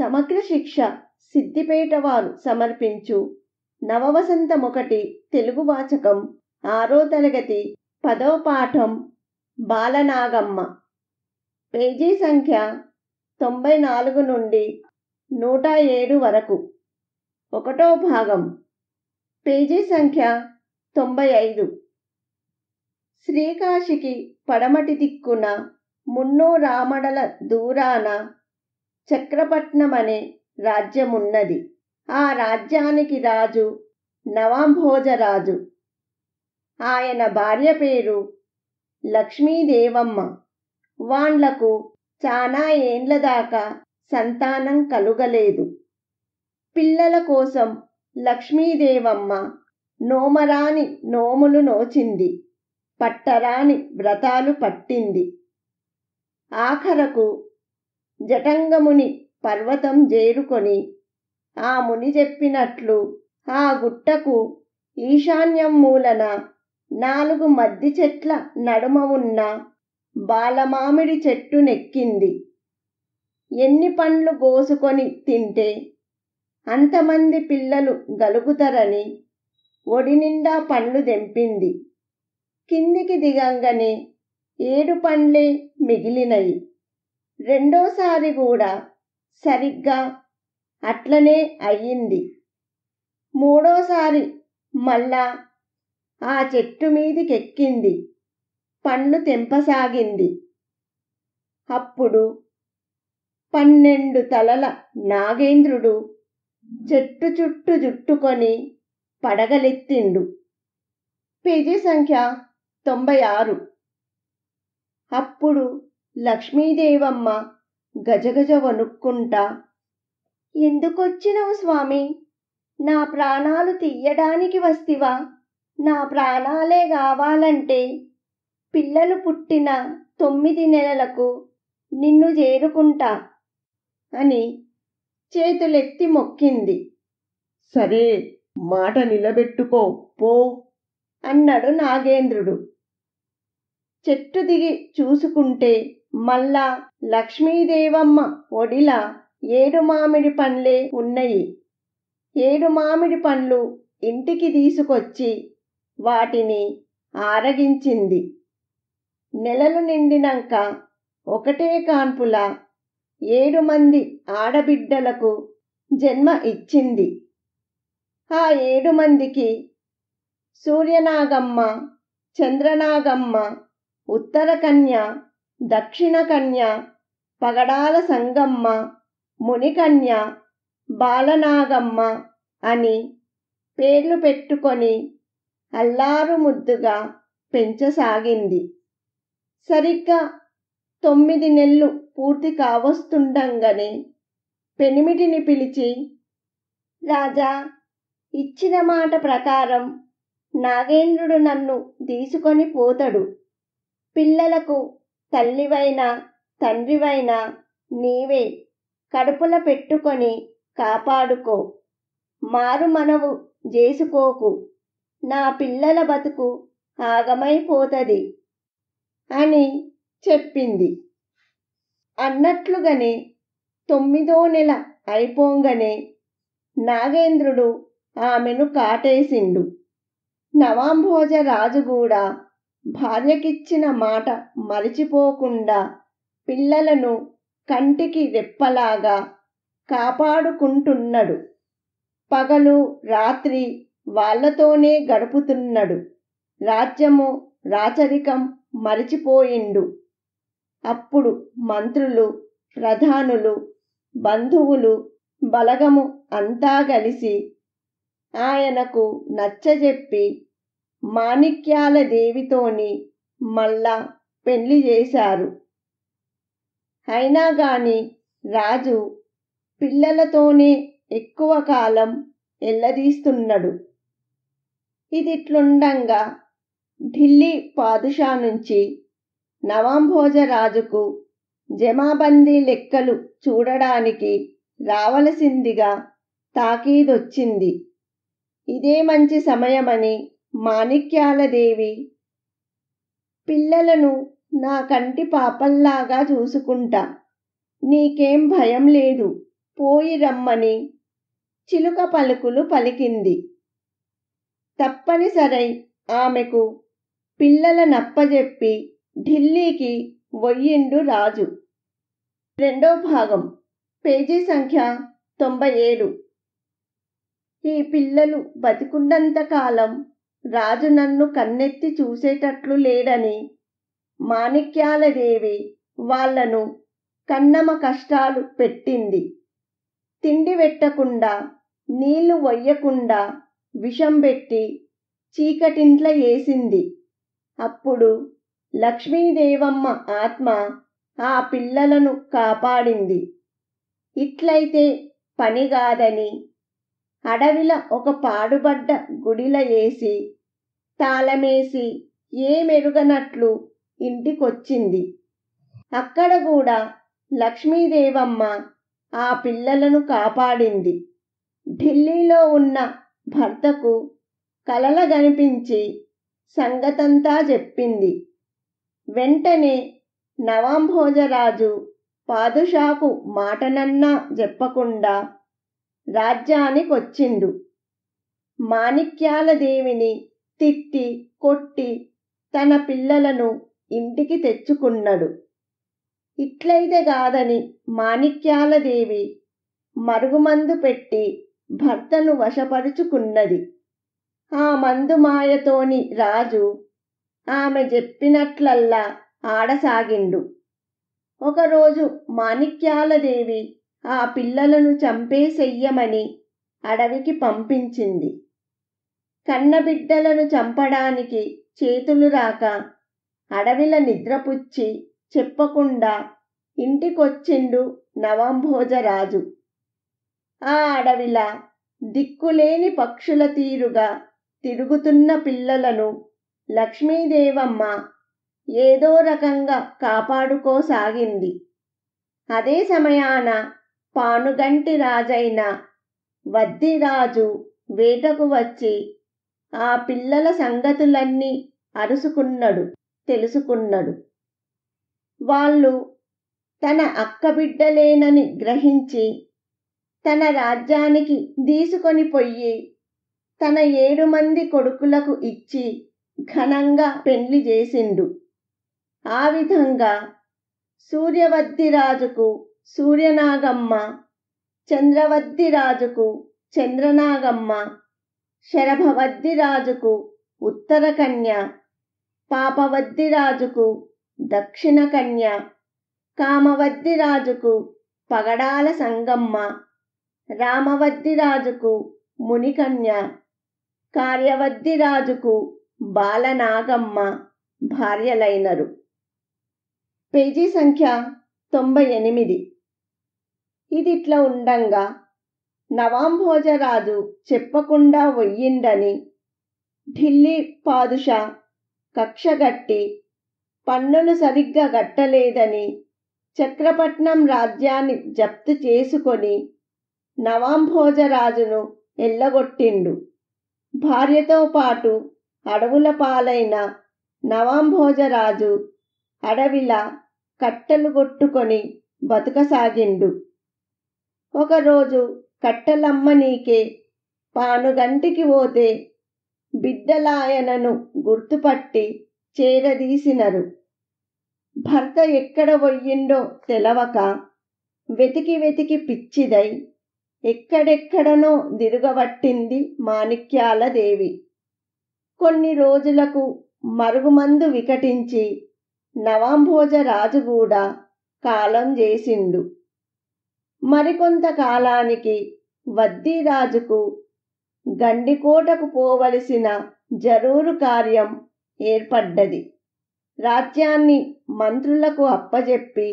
సమగ్ర శిక్ష సిద్దిపేట వారు సమర్పించు నవవసంతమొకటి తెలుగు వాచకం ఆరో తరగతి పదో పాఠం బాలనాగమ్మ పేజీ సంఖ్య తొంభై నాలుగు నుండి నూట ఏడు వరకు ఒకటో భాగం పేజీ సంఖ్య తొంభై ఐదు శ్రీకాశికి పడమటి దిక్కున మున్నో రామడల దూరాన చక్రపట్నం అనే రాజ్యమున్నది ఆ రాజ్యానికి రాజు నవాంభోజరాజు ఆయన భార్య పేరు లక్ష్మీదేవమ్మ వాండ్లకు చాలా ఏండ్ల దాకా సంతానం కలుగలేదు పిల్లల కోసం లక్ష్మీదేవమ్మ నోమరాని నోములు నోచింది పట్టరాని వ్రతాలు పట్టింది ఆఖరకు జటంగముని పర్వతం చేరుకొని ఆ ముని చెప్పినట్లు ఆ గుట్టకు ఈశాన్యం మూలన నాలుగు మద్ది చెట్ల నడుమ ఉన్న బాలమామిడి చెట్టు నెక్కింది ఎన్ని పండ్లు కోసుకొని తింటే అంతమంది పిల్లలు గలుగుతారని ఒడి నిండా పండ్లు దెంపింది కిందికి దిగంగానే ఏడు పండ్లే మిగిలినయి రెండోసారి కూడా సరిగ్గా అట్లనే అయ్యింది మూడోసారి మళ్ళా ఆ చెట్టు మీదికెక్కింది పన్ను తెంపసాగింది అప్పుడు పన్నెండు తలల నాగేంద్రుడు చెట్టు చుట్టూ జుట్టుకొని పడగలెత్తిండు పేజీ సంఖ్య తొంభై ఆరు అప్పుడు లక్ష్మీదేవమ్మ గజగజ వణుక్కుంటా ఎందుకొచ్చినవు స్వామి నా ప్రాణాలు తీయడానికి వస్తివా నా ప్రాణాలే కావాలంటే పిల్లలు పుట్టిన తొమ్మిది నెలలకు నిన్ను చేరుకుంటా అని చేతులెత్తి మొక్కింది సరే మాట నిలబెట్టుకో పో అన్నాడు నాగేంద్రుడు చెట్టు దిగి చూసుకుంటే మళ్ళా లక్ష్మీదేవమ్మ ఒడిల ఏడు మామిడి పండ్లే ఉన్నాయి ఏడు మామిడి పండ్లు ఇంటికి తీసుకొచ్చి వాటిని ఆరగించింది నెలలు నిండినాక ఒకటే కాన్పుల ఏడు మంది ఆడబిడ్డలకు జన్మ ఇచ్చింది ఆ ఏడు మందికి సూర్యనాగమ్మ చంద్రనాగమ్మ ఉత్తరకన్య దక్షిణకన్య పగడాల సంగమ్మ మునికన్య బాలనాగమ్మ అని పేర్లు పెట్టుకొని అల్లారు ముద్దుగా పెంచసాగింది సరిగ్గా తొమ్మిది నెలలు పూర్తి కావస్తుండగానే పెనిమిటిని పిలిచి రాజా ఇచ్చిన మాట ప్రకారం నాగేంద్రుడు నన్ను తీసుకొని పోతడు పిల్లలకు తల్లివైన తండ్రివైన నీవే కడుపుల పెట్టుకొని కాపాడుకో మారు మనవు చేసుకోకు నా పిల్లల బతుకు ఆగమైపోతుంది అని చెప్పింది అన్నట్లుగానే తొమ్మిదో నెల అయిపోగానే నాగేంద్రుడు ఆమెను కాటేసిండు నవాంభోజ రాజు కూడా భార్యకిచ్చిన మాట మరిచిపోకుండా పిల్లలను కంటికి రెప్పలాగా కాపాడుకుంటున్నడు పగలు రాత్రి వాళ్లతోనే గడుపుతున్నడు రాజ్యము రాచరికం మరిచిపోయిండు అప్పుడు మంత్రులు ప్రధానులు బంధువులు బలగము అంతా కలిసి ఆయనకు నచ్చజెప్పి మాణిక్యాల దేవితోని మళ్ళా పెళ్లి చేశారు అయినా గాని రాజు పిల్లలతోనే ఎక్కువ కాలం ఎల్లదీస్తున్నాడు ఇదిట్లుండగా ఢిల్లీ పాదుషా నుంచి నవాంభోజరాజుకు జమాబందీ లెక్కలు చూడడానికి రావలసిందిగా తాకీదొచ్చింది ఇదే మంచి సమయమని మాణిక్యాలదేవి పిల్లలను నా కంటి పాపల్లాగా చూసుకుంటా నీకేం భయం లేదు పోయి రమ్మని చిలుక పలుకులు పలికింది తప్పనిసరై ఆమెకు పిల్లల నప్పజెప్పి ఢిల్లీకి వొయ్యిండు రాజు రెండో భాగం పేజీ సంఖ్య తొంభై ఏడు ఈ పిల్లలు బతికున్నంతకాలం రాజు నన్ను కన్నెత్తి చూసేటట్లు లేడని మాణిక్యాలదేవి వాళ్లను కన్నమ కష్టాలు పెట్టింది తిండి పెట్టకుండా నీళ్లు వయ్యకుండా విషం పెట్టి చీకటింట్ల వేసింది అప్పుడు లక్ష్మీదేవమ్మ ఆత్మ ఆ పిల్లలను కాపాడింది ఇట్లయితే పని కాదని అడవిల ఒక పాడుబడ్డ గుడిల వేసి తాళమేసి ఏమెరుగనట్లు ఇంటికొచ్చింది అక్కడ కూడా లక్ష్మీదేవమ్మ ఆ పిల్లలను కాపాడింది ఢిల్లీలో ఉన్న భర్తకు కలల కనిపించి సంగతంతా చెప్పింది వెంటనే నవాంభోజరాజు పాదుషాకు మాటనన్నా చెప్పకుండా రాజ్యానికొచ్చిండు మాణిక్యాలదేవిని తిట్టి కొట్టి తన పిల్లలను ఇంటికి తెచ్చుకున్నడు ఇట్లయితే కాదని మాణిక్యాలదేవి మరుగుమందు పెట్టి భర్తను వశపరుచుకున్నది ఆ మందు మాయతోని రాజు ఆమె చెప్పినట్లల్లా ఆడసాగిండు ఒకరోజు మాణిక్యాలదేవి ఆ పిల్లలను చంపేసెయ్యమని అడవికి పంపించింది కన్నబిడ్డలను చంపడానికి చేతులు రాక అడవిల నిద్రపుచ్చి చెప్పకుండా ఇంటికొచ్చిండు నవంభోజరాజు ఆ అడవిల దిక్కులేని పక్షుల తీరుగా తిరుగుతున్న పిల్లలను లక్ష్మీదేవమ్మ ఏదో రకంగా కాపాడుకోసాగింది అదే సమయాన పానుగంటి రాజైన వద్దిరాజు వేటకు వచ్చి ఆ పిల్లల సంగతులన్నీ అరుసుకున్నడు తెలుసుకున్నడు వాళ్ళు తన అక్కబిడ్డలేనని గ్రహించి తన రాజ్యానికి తీసుకొని పోయి తన ఏడు మంది కొడుకులకు ఇచ్చి ఘనంగా పెళ్లి చేసిండు ఆ విధంగా సూర్యవద్ది రాజుకు సూర్యనాగమ్మ చంద్రవద్ది రాజుకు చంద్రనాగమ్మ శరభవద్ది రాజుకు ఉత్తర కన్య పాపవద్ది రాజుకు దక్షిణ కన్య కామవద్ది రాజుకు పగడాల సంగమ్మ రామవద్ది రాజుకు మునికన్య కార్యవద్ది రాజుకు బాలనాగమ్మ భార్యలైనరు పేజీ సంఖ్య తొంభై ఎనిమిది ఇదిట్లా ఉండంగా నవాంభోజరాజు చెప్పకుండా వయ్యిండని ఢిల్లీ పాదుష కక్షగట్టి పన్నులు సరిగ్గా గట్టలేదని చక్రపట్నం రాజ్యాన్ని జప్తు చేసుకొని నవాంభోజరాజును ఎల్లగొట్టిండు భార్యతో పాటు అడవుల పాలైన నవాంభోజరాజు అడవిలా కట్టలు కొట్టుకొని బతుకసాగిండు ఒకరోజు కట్టెలమ్మ నీకే పానుగంటికి పోతే బిడ్డలాయనను గుర్తుపట్టి చేరదీసినరు భర్త ఎక్కడ పోయిండో తెలవక వెతికి వెతికి పిచ్చిదై ఎక్కడెక్కడనో దిరుగబట్టింది మాణిక్యాల దేవి కొన్ని రోజులకు మరుగుమందు వికటించి నవాంభోజ రాజు కూడా కాలం చేసిండు మరికొంత కాలానికి వద్దీరాజుకు గండికోటకు పోవలసిన జరూరు కార్యం ఏర్పడ్డది రాజ్యాన్ని మంత్రులకు అప్పజెప్పి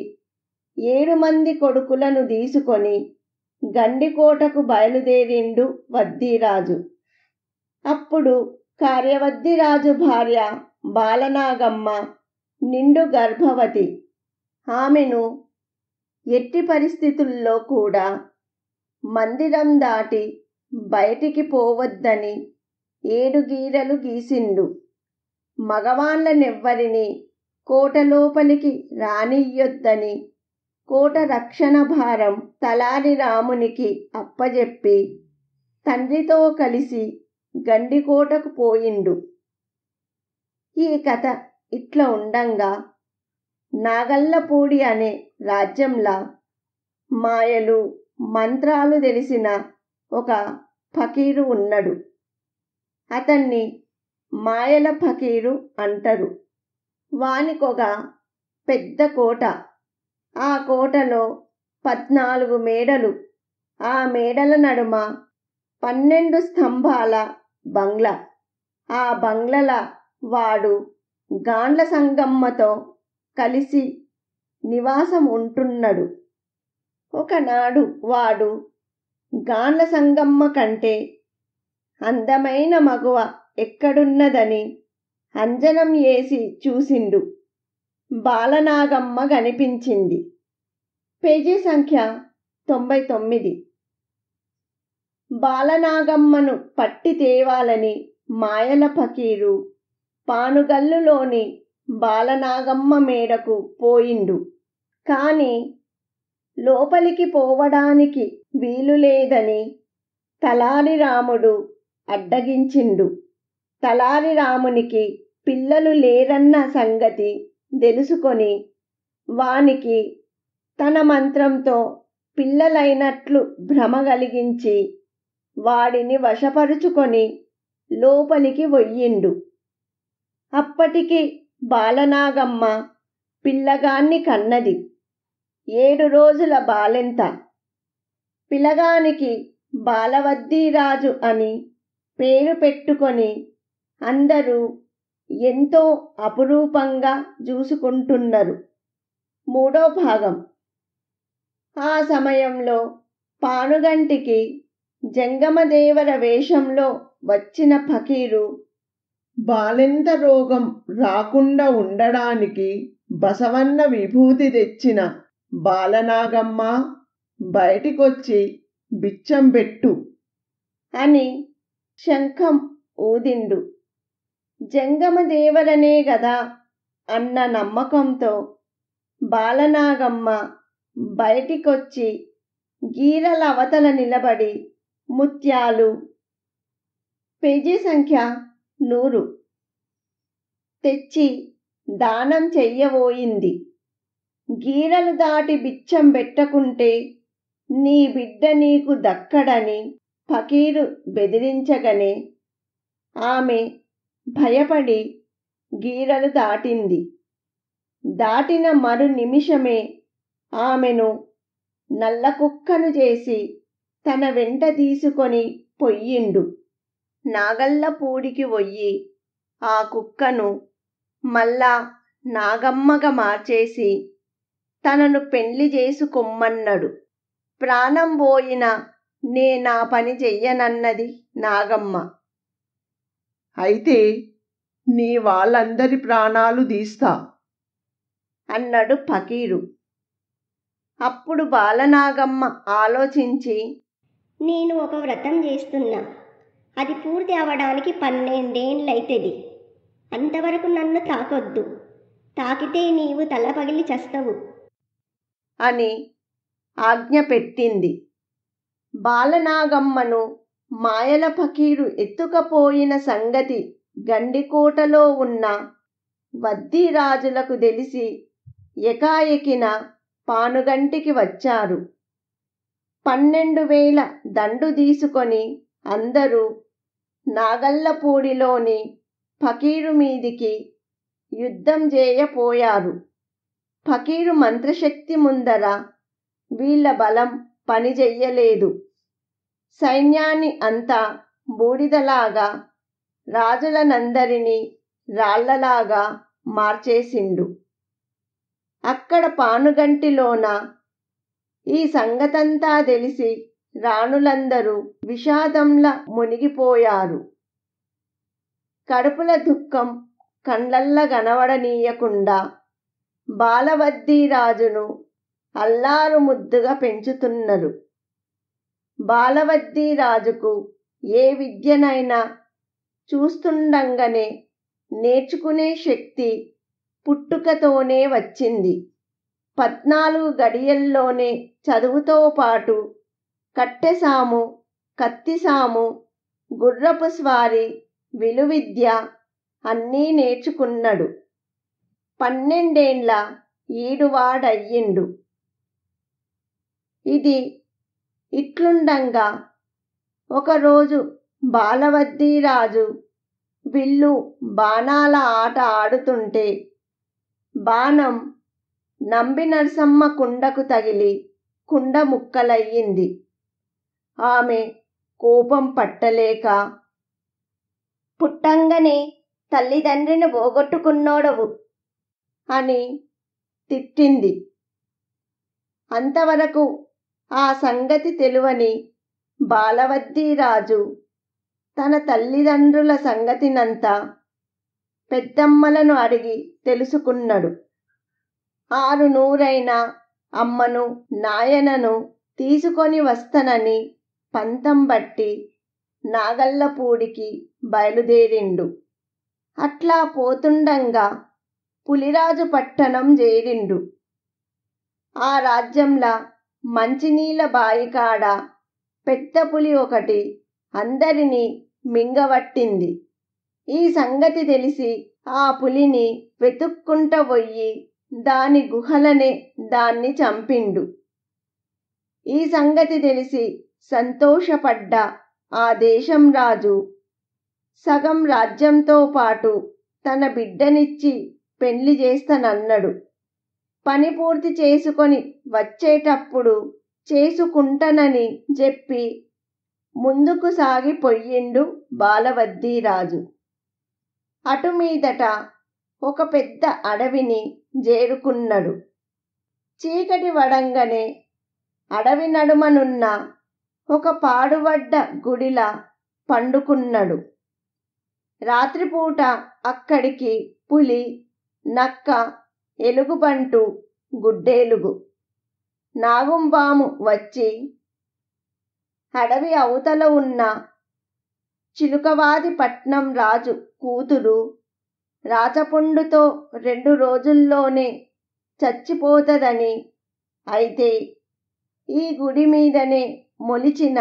ఏడు మంది కొడుకులను తీసుకొని గండికోటకు బయలుదేరిండు వద్దీరాజు అప్పుడు కార్యవద్దిరాజు భార్య బాలనాగమ్మ నిండు గర్భవతి ఆమెను ఎట్టి పరిస్థితుల్లో కూడా మందిరం దాటి బయటికి పోవద్దని ఏడు గీరలు గీసిండు మగవాళ్ళనెవ్వరిని కోటలోపలికి రానియొద్దని కోట రక్షణ భారం తలారి రామునికి అప్పజెప్పి తండ్రితో కలిసి గండికోటకు పోయిండు ఈ కథ ఇట్లా ఉండంగా నాగల్లపూడి అనే రాజ్యంలా మాయలు మంత్రాలు తెలిసిన ఒక ఫకీరు ఉన్నడు అతన్ని మాయల ఫకీరు అంటరు వానికొక పెద్ద కోట ఆ కోటలో పద్నాలుగు మేడలు ఆ మేడల నడుమ పన్నెండు స్తంభాల బంగ్లా ఆ బంగ్లల వాడు గాండ్ల సంగమ్మతో కలిసి నివాసం ఉంటున్నడు ఒకనాడు వాడు గాన్ల సంగమ్మ కంటే అందమైన మగువ ఎక్కడున్నదని అంజనం వేసి చూసిండు బాలనాగమ్మ కనిపించింది పేజీ సంఖ్య తొంభై తొమ్మిది బాలనాగమ్మను పట్టి తేవాలని మాయల పకీరు పానుగల్లులోని బాలనాగమ్మ మేడకు పోయిండు కాని లోపలికి పోవడానికి వీలులేదని తలారి రాముడు అడ్డగించిండు తలారి రామునికి పిల్లలు లేరన్న సంగతి తెలుసుకొని వానికి తన మంత్రంతో పిల్లలైనట్లు భ్రమ కలిగించి వాడిని వశపరుచుకొని లోపలికి వొయ్యిండు అప్పటికి బాలనాగమ్మ పిల్లగాన్ని కన్నది ఏడు రోజుల బాలెంత పిలగానికి బాలవద్దీరాజు అని పేరు పెట్టుకొని అందరూ ఎంతో అపురూపంగా చూసుకుంటున్నారు మూడో భాగం ఆ సమయంలో పానుగంటికి జంగమదేవర వేషంలో వచ్చిన ఫకీరు బాలెంత రోగం రాకుండా ఉండడానికి బసవన్న విభూతి తెచ్చిన బాలనాగమ్మ బయటికొచ్చి బిచ్చం పెట్టు అని శంఖం ఊదిండు జంగమదేవరనే గదా అన్న నమ్మకంతో బాలనాగమ్మ బయటికొచ్చి గీరల అవతల నిలబడి ముత్యాలు పేజీ సంఖ్య నూరు తెచ్చి దానం చెయ్యబోయింది గీడలు దాటి బిచ్చం పెట్టకుంటే నీ బిడ్డ నీకు దక్కడని ఫకీరు బెదిరించగనే ఆమె భయపడి గీరలు దాటింది దాటిన మరు నిమిషమే ఆమెను నల్లకుక్కను చేసి తన వెంట తీసుకొని పొయ్యిండు నాగల్లపూడికి వొయ్యి ఆ కుక్కను మళ్ళా నాగమ్మగా మార్చేసి తనను పెండ్లి చేసుకొమ్మన్నడు ప్రాణం పోయిన నే నా పని చెయ్యనన్నది నాగమ్మ అయితే నీ వాళ్ళందరి ప్రాణాలు తీస్తా అన్నాడు ఫకీరు అప్పుడు బాలనాగమ్మ ఆలోచించి నేను ఒక వ్రతం చేస్తున్నా అది పూర్తి అవడానికి పన్నెండేండ్లు అవుతుంది అంతవరకు నన్ను తాకొద్దు తాకితే నీవు తలపగిలి చస్తవు అని ఆజ్ఞ పెట్టింది బాలనాగమ్మను మాయల ఫకీరు ఎత్తుకపోయిన సంగతి గండికోటలో ఉన్న వద్దీరాజులకు తెలిసి ఎకాయకిన పానుగంటికి వచ్చారు పన్నెండు వేల దండు తీసుకొని అందరూ నాగల్లపూడిలోని పకీరు మీదికి యుద్ధం చేయపోయారు పకీరు మంత్రశక్తి ముందర వీళ్ళ బలం పనిచెయ్యలేదు సైన్యాన్ని అంతా బూడిదలాగా రాజులనందరినీ రాళ్లలాగా మార్చేసిండు అక్కడ పానుగంటిలోన ఈ సంగతంతా తెలిసి రాణులందరూ విషాదంలా మునిగిపోయారు కడుపుల దుఃఖం కండ్లల్ల గనవడనీయకుండా బాలవద్దీరాజును అల్లారు ముద్దుగా పెంచుతున్నారు బాలవద్దీరాజుకు ఏ విద్యనైనా చూస్తుండగానే నేర్చుకునే శక్తి పుట్టుకతోనే వచ్చింది పద్నాలుగు గడియల్లోనే చదువుతో పాటు కట్టెసాము కత్తిసాము గుర్రపు స్వారి విలువిద్య అన్నీ నేర్చుకున్నడు పన్నెండేండ్ల ఈడువాడయ్యిండు ఇది ఇట్లుండంగా ఒకరోజు బాలవద్దీరాజు విల్లు బాణాల ఆట ఆడుతుంటే బాణం నంబి నరసమ్మ కుండకు తగిలి కుండ ముక్కలయ్యింది ఆమె కోపం పట్టలేక పుట్టంగనే తల్లిదండ్రిని పోగొట్టుకున్నోడవు అని తిట్టింది అంతవరకు ఆ సంగతి తెలువని బాలవద్దీరాజు తన తల్లిదండ్రుల సంగతినంతా పెద్దమ్మలను అడిగి తెలుసుకున్నాడు ఆరు నూరైన అమ్మను నాయనను తీసుకొని వస్తనని పంతం బట్టి నాగళ్ళపూడికి బయలుదేరిండు అట్లా పోతుండంగా పులిరాజు పట్టణం చేరిండు ఆ రాజ్యంలా మంచినీళ్ళ బాయికాడ పెద్ద పులి ఒకటి అందరినీ మింగవట్టింది ఈ సంగతి తెలిసి ఆ పులిని వెతుక్కుంట పోయి దాని గుహలనే దాన్ని చంపిండు ఈ సంగతి తెలిసి సంతోషపడ్డ ఆ దేశం రాజు సగం రాజ్యంతో పాటు తన బిడ్డనిచ్చి పెళ్లి చేస్తనన్నడు పని పూర్తి చేసుకొని వచ్చేటప్పుడు చేసుకుంటనని చెప్పి ముందుకు సాగిపోయిండు బాలవద్ది రాజు అటు మీదట ఒక పెద్ద అడవిని జేరుకున్నాడు చీకటి వడంగనే అడవి నడుమనున్న ఒక పాడుబడ్డ గుడిలా పండుకున్నడు రాత్రిపూట అక్కడికి పులి నక్క ఎలుగుబంటు గుడ్డేలుగు నాగుంబాము వచ్చి అడవి అవతల ఉన్న చిలుకవాది పట్నం రాజు కూతురు రాచపుండుతో రెండు రోజుల్లోనే చచ్చిపోతదని అయితే ఈ గుడి మీదనే మొలిచిన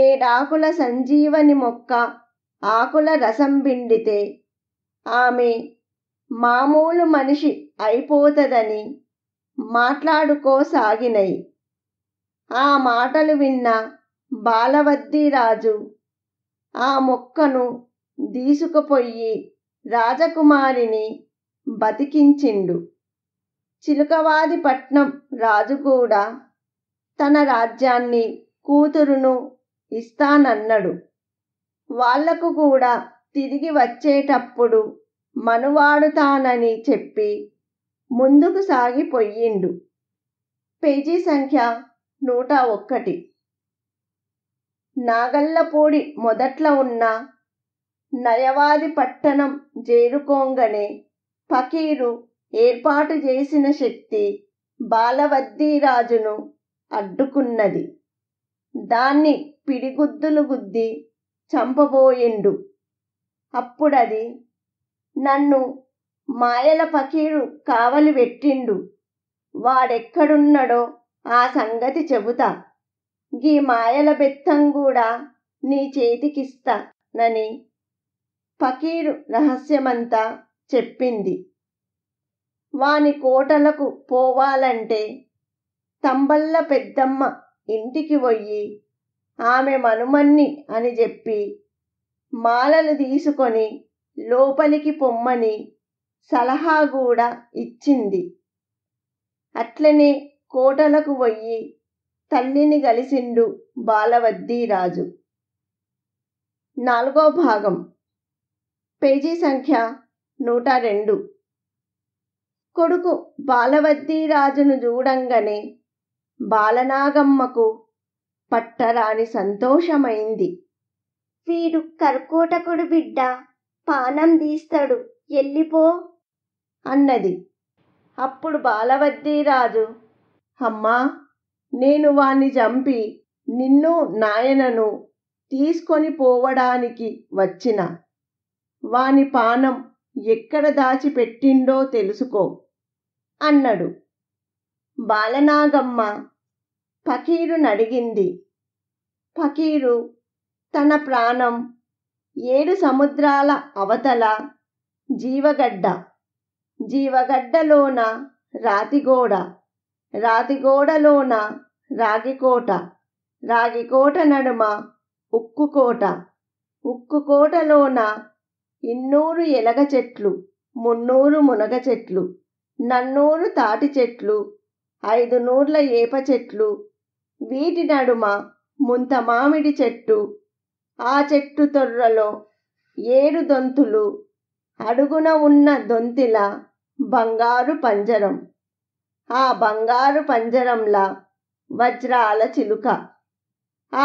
ఏడాకుల సంజీవని మొక్క ఆకుల రసం బిండితే ఆమె మామూలు మనిషి అయిపోతదని మాట్లాడుకోసాగినై ఆ మాటలు విన్న బాలవద్దీరాజు ఆ మొక్కను దీసుకుపోయి రాజకుమారిని బతికించిండు చిలుకవాది పట్నం రాజు కూడా తన రాజ్యాన్ని కూతురును ఇస్తానన్నడు వాళ్లకు కూడా తిరిగి వచ్చేటప్పుడు మనువాడుతానని చెప్పి ముందుకు సాగిపోయిండు పేజీ సంఖ్య నూట ఒక్కటి నాగల్లపూడి మొదట్లో ఉన్న నయవాది పట్టణం చేరుకోంగనే పకీరు ఏర్పాటు చేసిన శక్తి బాలవద్దీరాజును అడ్డుకున్నది దాన్ని పిడిగుద్దులు గుద్ది చంపబోయిండు అప్పుడది నన్ను మాయల పకీరు కావలి పెట్టిండు వాడెక్కడున్నాడో ఆ సంగతి చెబుతా గీ మాయల బెత్తం కూడా నీ చేతికిస్తా నని పకీరు రహస్యమంతా చెప్పింది వాని కోటలకు పోవాలంటే తంబల్ల పెద్దమ్మ ఇంటికి పోయి ఆమె మనుమన్ని అని చెప్పి మాలలు తీసుకొని లోపలికి పొమ్మని సలహా కూడా ఇచ్చింది అట్లనే కోటలకు పోయి తల్లిని కలిసిండు బాలవద్దీ రాజు నాలుగో భాగం పేజీ సంఖ్య నూట రెండు కొడుకు బాలవద్దీ రాజును చూడంగానే బాలనాగమ్మకు పట్టరాని సంతోషమైంది వీడు కర్కోటకుడు బిడ్డ పానం తీస్తాడు ఎల్లిపో అన్నది అప్పుడు బాలవద్దీరాజు అమ్మా నేను వాణ్ణి చంపి నిన్ను నాయనను తీసుకొని పోవడానికి వచ్చిన వాని పానం ఎక్కడ దాచిపెట్టిండో తెలుసుకో అన్నడు బాలనాగమ్మ పకీరునడిగింది పకీరు తన ప్రాణం ఏడు సముద్రాల అవతల జీవగడ్డ జీవగడ్డలోన రాతిగోడ రాతిగోడలోన రాగికోట రాగికోట నడుమ ఉక్కుకోట ఉక్కుకోటలోన ఇన్నూరు ఎలగ చెట్లు మున్నూరు మునగ చెట్లు నన్నూరు తాటి చెట్లు ఐదు నూర్ల ఏప చెట్లు వీటి నడుమ ముంత మామిడి చెట్టు ఆ చెట్టు తొర్రలో ఏడు దొంతులు అడుగున ఉన్న దొంతిల బంగారు పంజరం ఆ బంగారు పంజరంలా వజ్రాల చిలుక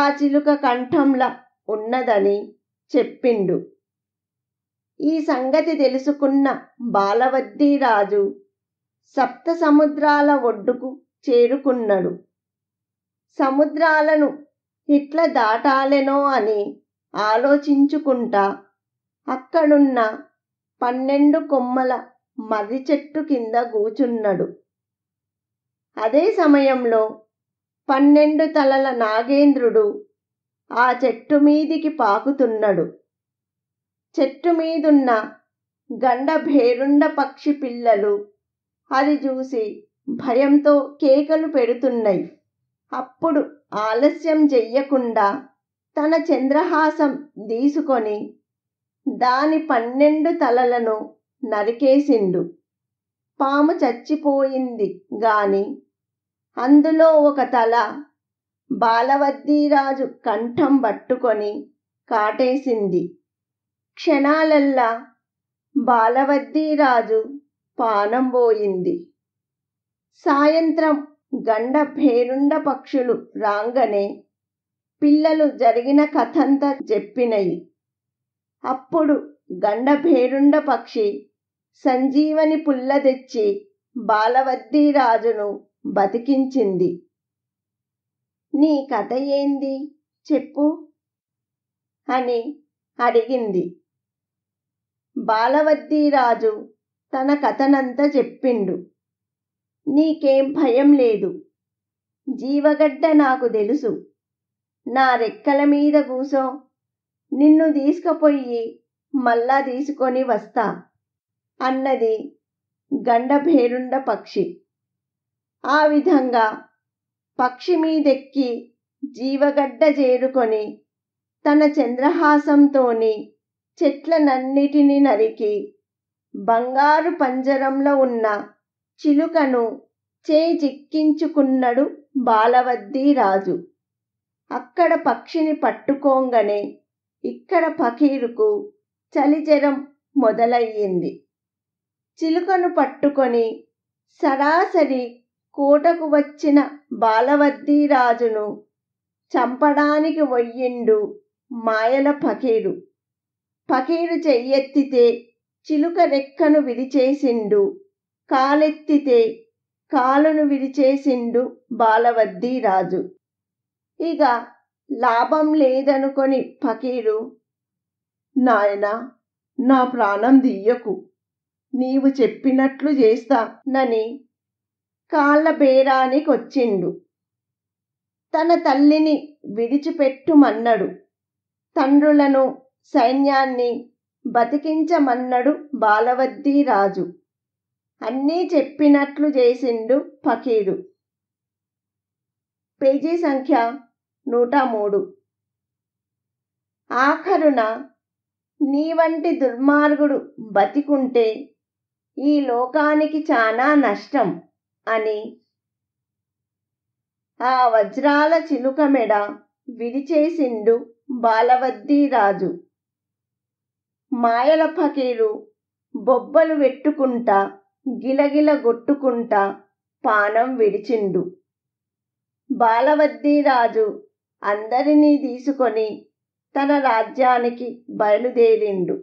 ఆ చిలుక కంఠంలా ఉన్నదని చెప్పిండు ఈ సంగతి తెలుసుకున్న బాలవద్దీరాజు సప్త సముద్రాల ఒడ్డుకు చేరుకున్నడు సముద్రాలను ఇట్ల దాటాలెనో అని ఆలోచించుకుంటా అక్కడున్న పన్నెండు కొమ్మల మర్రి చెట్టు కింద కూచున్నడు అదే సమయంలో పన్నెండు తలల నాగేంద్రుడు ఆ చెట్టు మీదికి పాకుతున్నడు చెట్టు మీదున్న గండ భేరుండ పక్షి పిల్లలు అది చూసి భయంతో కేకలు పెడుతున్నాయి అప్పుడు ఆలస్యం చెయ్యకుండా తన చంద్రహాసం తీసుకొని దాని పన్నెండు తలలను నరికేసిండు పాము చచ్చిపోయింది గాని అందులో ఒక తల బాలవద్దీరాజు కంఠం పట్టుకొని కాటేసింది క్షణాలల్లా బాలవద్దీరాజు పానం పోయింది సాయంత్రం గండ పేరుండ పక్షులు రాంగనే పిల్లలు జరిగిన కథంతా చెప్పినయి అప్పుడు గండ పేరుండ పక్షి సంజీవని పుల్ల తెచ్చి బాలవద్దీ రాజును బతికించింది నీ కథ ఏంది చెప్పు అని అడిగింది బాలవద్దీరాజు తన కథనంతా చెప్పిండు నీకేం భయం లేదు జీవగడ్డ నాకు తెలుసు నా రెక్కల మీద కూసో నిన్ను తీసుకుపోయి మళ్ళా తీసుకొని వస్తా అన్నది గండభేరుండ పక్షి ఆ విధంగా పక్షి మీదెక్కి జీవగడ్డ చేరుకొని తన చంద్రహాసంతోని చెట్లనన్నిటినీ నరికి బంగారు పంజరంలో ఉన్న చిలుకను చేజిక్కించుకున్నడు బాలవద్దీ రాజు అక్కడ పక్షిని పట్టుకోంగనే ఇక్కడ పకీరుకు చలిజరం మొదలయ్యింది చిలుకను పట్టుకొని సరాసరి కోటకు వచ్చిన బాలవద్దీ రాజును చంపడానికి వయ్యిండు మాయల పకీరు పకీరు చెయ్యెత్తితే చిలుక రెక్కను విరిచేసిండు కాలెత్తితే కాలును విరిచేసిండు బాలవద్ది రాజు ఇక లాభం లేదనుకొని పకీరు నాయన నా ప్రాణం దియ్యకు నీవు చెప్పినట్లు చేస్తా నని కాళ్ళ బేరానికొచ్చిండు తన తల్లిని విడిచిపెట్టుమన్నడు తండ్రులను సైన్యాన్ని బతికించమన్నడు బాలవద్ది రాజు అన్నీ చెప్పినట్లు చేసిండు పకీరు పేజీ సంఖ్య నూట మూడు ఆఖరున నీ వంటి దుర్మార్గుడు బతికుంటే ఈ లోకానికి చాలా నష్టం అని ఆ వజ్రాల చిలుక మెడ విడిచేసిండు బాలవద్దీ రాజు మాయల పకీలు బొబ్బలు వెట్టుకుంటా గిలగిల గొట్టుకుంటా పానం విడిచిండు రాజు అందరినీ తీసుకొని తన రాజ్యానికి బయలుదేరిండు